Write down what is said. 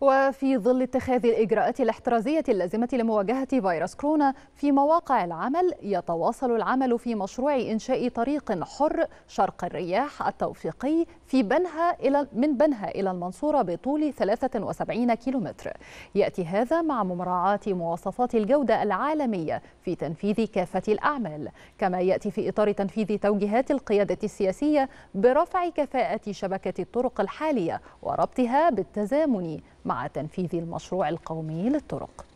وفي ظل اتخاذ الإجراءات الاحترازية اللازمة لمواجهة فيروس كورونا في مواقع العمل يتواصل العمل في مشروع إنشاء طريق حر شرق الرياح التوفيقي في بنها إلى من بنها إلى المنصورة بطول 73 كيلومتر يأتي هذا مع مراعاة مواصفات الجودة العالمية في تنفيذ كافة الأعمال كما يأتي في إطار تنفيذ توجيهات القيادة السياسية برفع كفاءة شبكة الطرق الحالية وربطها بالتزامن مع تنفيذ المشروع القومي للطرق